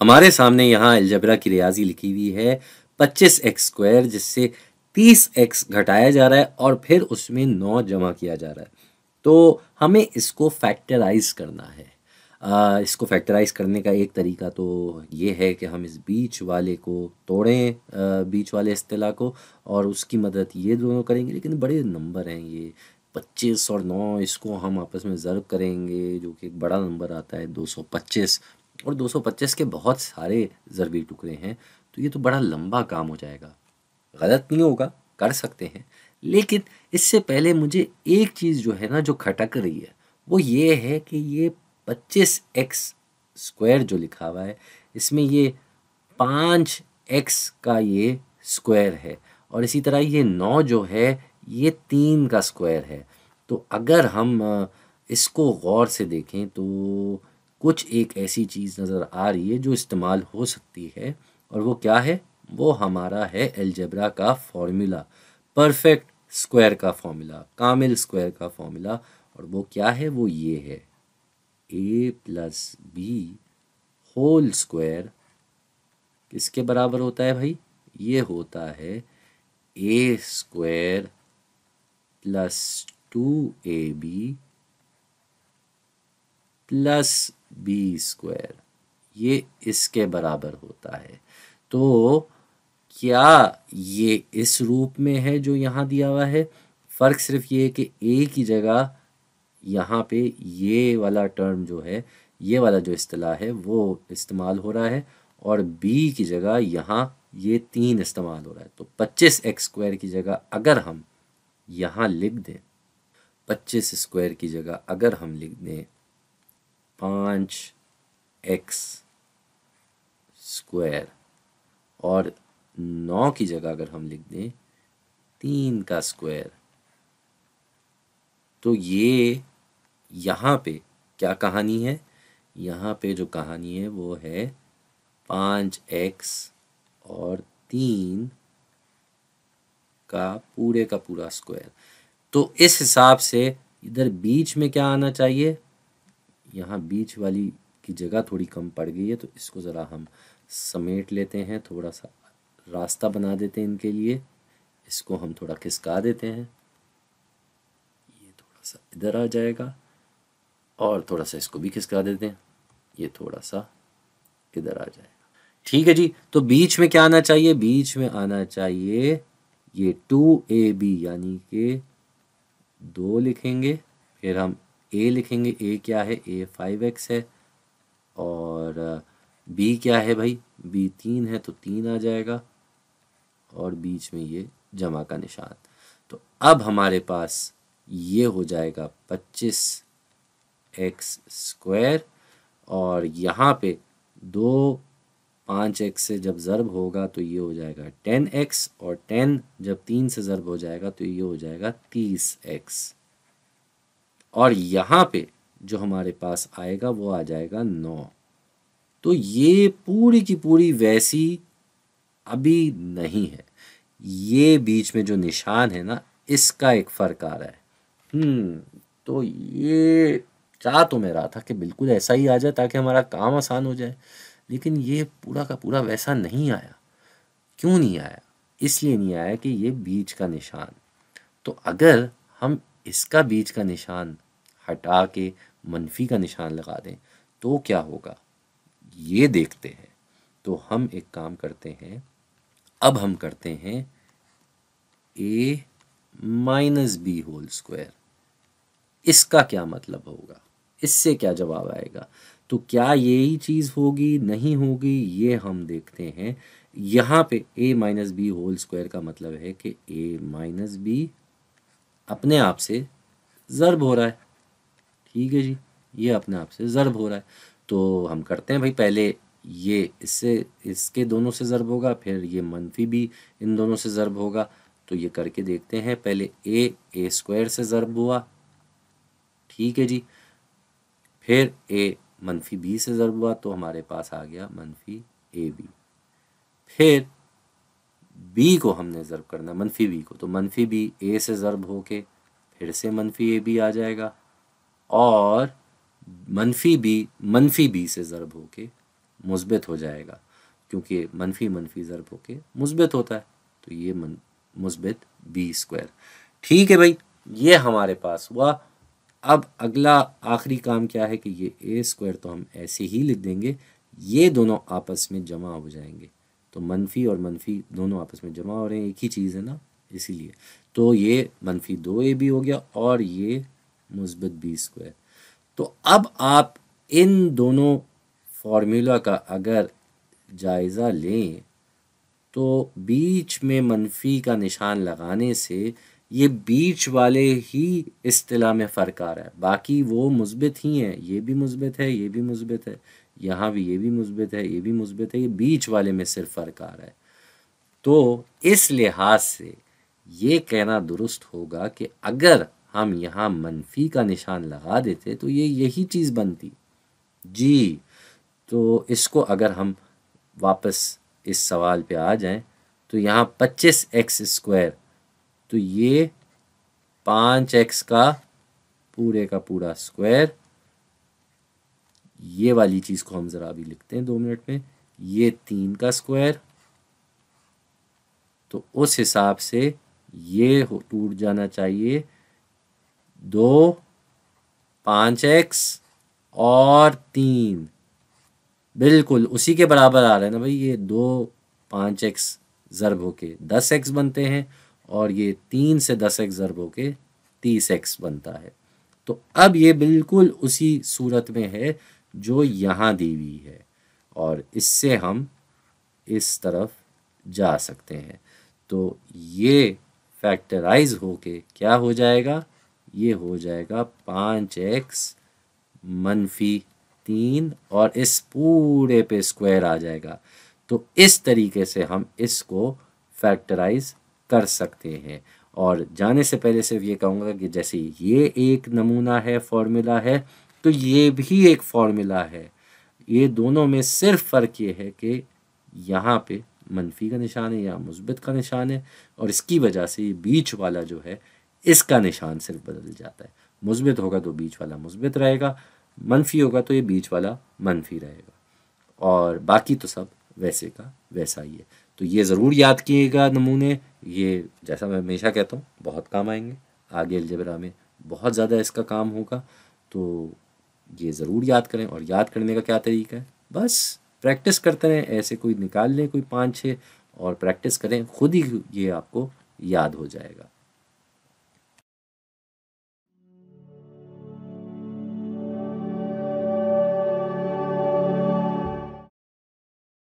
हमारे सामने यहाँ अलजबरा की रियाजी लिखी हुई है पच्चीस एक्स स्क्वायर जिससे तीस एक्स घटाया जा रहा है और फिर उसमें नौ जमा किया जा रहा है तो हमें इसको फैक्टराइज करना है आ, इसको फैक्टराइज करने का एक तरीका तो ये है कि हम इस बीच वाले को तोड़ें आ, बीच वाले अतला को और उसकी मदद ये दोनों करेंगे लेकिन बड़े नंबर हैं ये पच्चीस और नौ इसको हम आपस में ज़र्ब करेंगे जो कि एक बड़ा नंबर आता है दो सौ पच्चीस और 225 के बहुत सारे ज़रबी टुकड़े हैं तो ये तो बड़ा लंबा काम हो जाएगा गलत नहीं होगा कर सकते हैं लेकिन इससे पहले मुझे एक चीज़ जो है ना जो खटक रही है वो ये है कि ये पच्चीस एक्स स्क्वायर जो लिखा हुआ है इसमें ये पाँच एक्स का ये स्क्वायर है और इसी तरह ये नौ जो है ये तीन का स्क्वायर है तो अगर हम इसको गौर से देखें तो कुछ एक ऐसी चीज़ नज़र आ रही है जो इस्तेमाल हो सकती है और वो क्या है वो हमारा है एलजेब्रा का फॉर्मूला परफेक्ट स्क्वायर का फॉर्मूला कामिल स्क्वायर का फॉर्मूला और वो क्या है वो ये है A plus B whole square किसके बराबर होता है भाई ये होता है A square plus two A B plus B square ये इसके बराबर होता है तो क्या ये इस रूप में है जो यहाँ दिया हुआ है फ़र्क सिर्फ ये है कि ए की जगह यहाँ पे ये वाला टर्म जो है ये वाला जो अतलाह है वो इस्तेमाल हो रहा है और बी की जगह यहाँ ये तीन इस्तेमाल हो रहा है तो पच्चीस एक्स स्क्वायर की जगह अगर हम यहाँ लिख दें पच्चीस स्क्वायर की जगह अगर हम लिख दें पाँच एक्स स्क्वायर और नौ की जगह अगर हम लिख दें तीन का स्क्वायर तो ये यहाँ पे क्या कहानी है यहाँ पे जो कहानी है वो है पाँच एक्स और तीन का पूरे का पूरा स्क्वायर तो इस हिसाब से इधर बीच में क्या आना चाहिए यहाँ बीच वाली की जगह थोड़ी कम पड़ गई है तो इसको ज़रा हम समेट लेते हैं थोड़ा सा रास्ता बना देते हैं इनके लिए इसको हम थोड़ा खिसका देते हैं ये थोड़ा सा इधर आ जाएगा और थोड़ा सा इसको भी खिसका देते हैं ये थोड़ा सा इधर आ जाएगा ठीक है जी तो बीच में क्या आना चाहिए बीच में आना चाहिए ये टू ए बी यानी कि दो लिखेंगे फिर हम ए लिखेंगे ए क्या है ए फाइव एक्स है और बी uh, क्या है भाई बी तीन है तो तीन आ जाएगा और बीच में ये जमा का निशान तो अब हमारे पास ये हो जाएगा पच्चीस एक्स स्क्वायर और यहाँ पे दो पाँच एक्स से जब ज़रब होगा तो ये हो जाएगा टेन एक्स और टेन जब तीन से ज़रब हो जाएगा तो ये हो जाएगा तीस एक्स और यहाँ पे जो हमारे पास आएगा वो आ जाएगा नौ तो ये पूरी की पूरी वैसी अभी नहीं है ये बीच में जो निशान है ना इसका एक फ़र्क आ रहा है हम्म तो ये चाह तो मैं रहा था कि बिल्कुल ऐसा ही आ जाए ताकि हमारा काम आसान हो जाए लेकिन ये पूरा का पूरा वैसा नहीं आया क्यों नहीं आया इसलिए नहीं आया कि ये बीच का निशान तो अगर हम इसका बीच का निशान हटा के मनफी का निशान लगा दें तो क्या होगा ये देखते हैं तो हम एक काम करते हैं अब हम करते हैं A minus B whole square इसका क्या मतलब होगा इससे क्या जवाब आएगा तो क्या यही चीज़ होगी नहीं होगी ये हम देखते हैं यहाँ पे a minus B whole square का मतलब है कि a माइनस बी अपने आप से ज़र्ब हो रहा है ठीक है जी ये अपने आप से ज़रब हो रहा है तो हम करते हैं भाई पहले ये इससे इसके दोनों से ज़रब होगा फिर ये मनफी भी इन दोनों से ज़रब होगा तो ये करके देखते हैं पहले ए ए स्क्वायर से ज़रब हुआ ठीक है जी फिर ए मनफी बी से ज़रब हुआ तो हमारे पास आ गया मनफी ए बी फिर बी को हमने ज़रब करना मनफी बी को तो मनफी बी ए से ज़रब होके फिर से मनफी ए बी आ जाएगा और मनफी बी मनफी बी से ज़रब होके मुस्बित हो जाएगा क्योंकि मनफी मनफी ज़रब हो के मुस्बित होता है तो ये मन मुस्बित बी स्क्वायर ठीक है भाई ये हमारे पास हुआ अब अगला आखिरी काम क्या है कि ये ए स्क्वायर तो हम ऐसे ही लिख देंगे ये दोनों आपस में जमा हो जाएंगे तो मनफी और मनफी दोनों आपस में जमा हो रहे हैं एक ही चीज़ है ना इसीलिए तो ये मनफी दो ए भी हो गया और ये मुस्बत बी स्क्वायर तो अब आप इन दोनों फार्मूला का अगर जायज़ा लें तो बीच में मनफी का निशान लगाने से ये बीच वाले ही अतलाह में फ़र्क आ रहा है बाकी वो मुस्बत ही हैं ये भी मुस्बत है ये भी मुस्बत है यहाँ भी ये भी मुस्बत है ये भी मुस्बत है ये बीच वाले में सिर्फ फ़र्क आ रहा है तो इस लिहाज से ये कहना दुरुस्त होगा कि अगर हम यहाँ मनफी का निशान लगा देते तो ये यही चीज़ बनती जी तो इसको अगर हम वापस इस सवाल पे आ जाएं तो यहाँ पच्चीस एक्स स्क्वायर तो ये पाँच एक्स का पूरे का पूरा स्क्वायर ये वाली चीज़ को हम ज़रा अभी लिखते हैं दो मिनट में ये तीन का स्क्वायर तो उस हिसाब से ये टूट जाना चाहिए दो पाँच एक्स और तीन बिल्कुल उसी के बराबर आ रहा है ना भाई ये दो पाँच एक्स ज़रब होके दस एक्स बनते हैं और ये तीन से दस एक्स ज़रब होके तीस एक्स बनता है तो अब ये बिल्कुल उसी सूरत में है जो यहाँ दी हुई है और इससे हम इस तरफ जा सकते हैं तो ये फैक्टराइज होके क्या हो जाएगा ये हो जाएगा पाँच एक्स मनफी तीन और इस पूरे पे स्क्वायर आ जाएगा तो इस तरीके से हम इसको फैक्टराइज कर सकते हैं और जाने से पहले सिर्फ ये कहूँगा कि जैसे ये एक नमूना है फॉर्मूला है तो ये भी एक फॉर्मूला है ये दोनों में सिर्फ फ़र्क ये है कि यहाँ पे मनफी का निशान है या मुस्बित का निशान है और इसकी वजह से ये बीच वाला जो है इसका निशान सिर्फ बदल जाता है मुस्बित होगा तो बीच वाला मुस्बित रहेगा मनफी होगा तो ये बीच वाला मनफी रहेगा और बाकी तो सब वैसे का वैसा ही है तो ये ज़रूर याद किएगा नमूने ये जैसा मैं हमेशा कहता हूँ बहुत काम आएंगे आगे अलजबरा में बहुत ज़्यादा इसका काम होगा तो ये ज़रूर याद करें और याद करने का क्या तरीका है बस प्रैक्टिस करते रहें ऐसे कोई निकाल लें कोई पाँच छः और प्रैक्टिस करें खुद ही ये आपको याद हो जाएगा